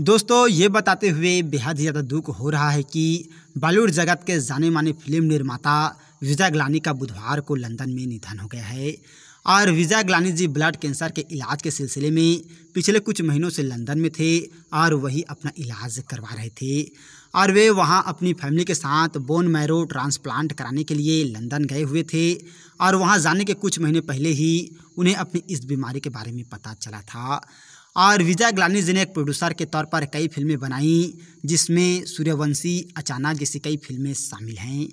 दोस्तों ये बताते हुए बेहद ही ज़्यादा दुख हो रहा है कि बॉलीवुड जगत के जाने माने फिल्म निर्माता विजय ग्लानी का बुधवार को लंदन में निधन हो गया है और विजय ग्लानी जी ब्लड कैंसर के इलाज के सिलसिले में पिछले कुछ महीनों से लंदन में थे और वही अपना इलाज करवा रहे थे और वे वहां अपनी फैमिली के साथ बोन मैरो ट्रांसप्लांट कराने के लिए लंदन गए हुए थे और वहां जाने के कुछ महीने पहले ही उन्हें अपनी इस बीमारी के बारे में पता चला था और विजय ग्लानी जी ने एक प्रोड्यूसर के तौर पर कई फिल्में बनाईं जिसमें सूर्यवंशी अचानक जैसी कई फिल्में शामिल हैं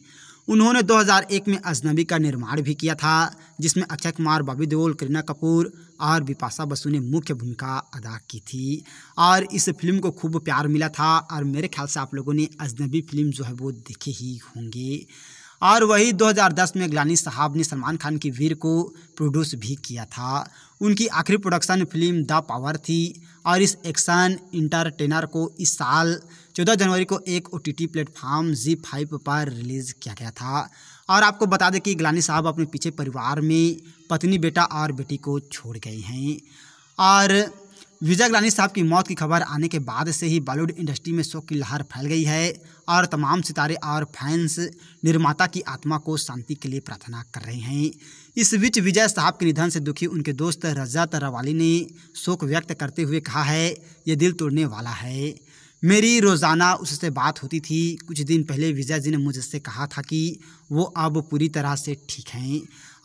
उन्होंने 2001 में अजनबी का निर्माण भी किया था जिसमें अक्षय कुमार बॉबी देओल करीना कपूर और बिपाशा बसु ने मुख्य भूमिका अदा की थी और इस फिल्म को खूब प्यार मिला था और मेरे ख्याल से आप लोगों ने अजनबी फिल्म जो है वो देखे ही होंगे और वही 2010 में ग्लानी साहब ने सलमान खान की वीर को प्रोड्यूस भी किया था उनकी आखिरी प्रोडक्शन फिल्म द पावर थी और इस एक्शन इंटरटेनर को इस साल 14 जनवरी को एक O T platform Zee five पर रिलीज़ किया गया था और आपको बता दें कि ग्लानी साहब अपने पीछे परिवार में पत्नी बेटा और बेटी को छोड़ गए हैं और विजय रानी साहब की मौत की खबर आने के बाद से ही बॉलीवुड इंडस्ट्री में शोक की लहर फैल गई है और तमाम सितारे और फैंस निर्माता की आत्मा को शांति के लिए प्रार्थना कर रहे हैं इस बीच विजय साहब के निधन से दुखी उनके दोस्त रजत रवाली ने शोक व्यक्त करते हुए कहा है ये दिल तोड़ने वाला है मेरी रोज़ाना उससे बात होती थी कुछ दिन पहले विजय जी ने मुझसे कहा था कि वो अब पूरी तरह से ठीक हैं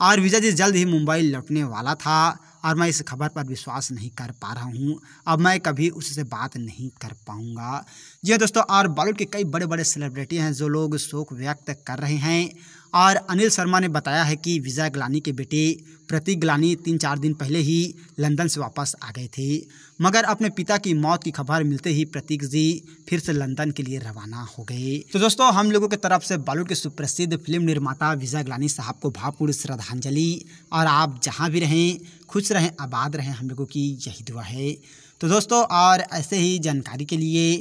और विजय जी जल्द ही मुंबई लौटने वाला था और मैं इस खबर पर विश्वास नहीं कर पा रहा हूँ अब मैं कभी उससे बात नहीं कर पाऊँगा जी हाँ दोस्तों और बॉलीवुड के कई बड़े बड़े सेलिब्रिटी हैं जो लोग शोक व्यक्त कर रहे हैं और अनिल शर्मा ने बताया है कि विजय गलानी के बेटे प्रतीक गलानी तीन चार दिन पहले ही लंदन से वापस आ गए थे मगर अपने पिता की मौत की खबर मिलते ही प्रतीक जी फिर से लंदन के लिए रवाना हो गए तो दोस्तों हम लोगों की तरफ से बॉलीवुड के सुप्रसिद्ध फिल्म निर्माता विजय गलानी साहब को भावपूर्ण श्रद्धांजलि और आप जहाँ भी रहें खुश रहें आबाद रहें हम लोगों की यही दुआ है तो दोस्तों और ऐसे ही जानकारी के लिए